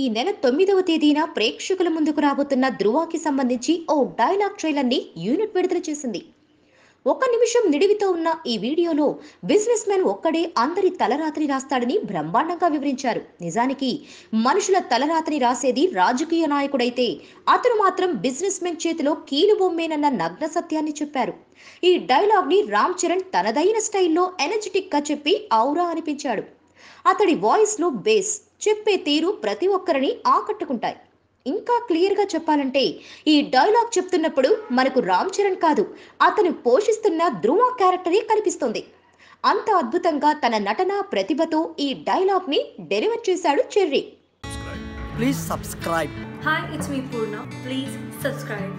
ఈ నెల తొమ్మిదవ తేదీన ప్రేక్షకుల ముందుకు రాబోతున్న ధృవాకి సంబంధించి ఓ డైలాగ్ ట్రైలర్ ని యూనిట్ విడుదల చేసింది ఒక నిమిషం నిడివితో ఉన్న ఈ వీడియోలో బిజినెస్ మ్యాన్ ఒక్కడే అందరి తలరాత్రి రాస్తాడని బ్రహ్మాండంగా వివరించారు నిజానికి మనుషుల తలరాత్రి రాసేది రాజకీయ నాయకుడైతే అతను మాత్రం బిజినెస్ మ్యాన్ చేతిలో కీలు బొమ్మేనన్న నగ్న సత్యాన్ని చెప్పారు ఈ డైలాగ్ ని రామ్ చరణ్ తనదైన స్టైల్లో ఎనర్జెటిక్ గా చెప్పి ఔరా అనిపించాడు అతడి వాయిస్ లో బేస్ చెప్పే తీరు ప్రతి ఒక్కరిని ఆకట్టుకుంటాయి ఇంకా క్లియర్గా చెప్పాలంటే ఈ డైలాగ్ చెప్తున్నప్పుడు మనకు రామ్ చరణ్ కాదు అతను పోషిస్తున్న ధ్రువ క్యారెక్టరే కనిపిస్తుంది అంత అద్భుతంగా తన నటన ప్రతిభతో ఈ డైలాగ్ ని డెలివర్ చేశాడు Cherry please subscribe hi it's me Poorna please subscribe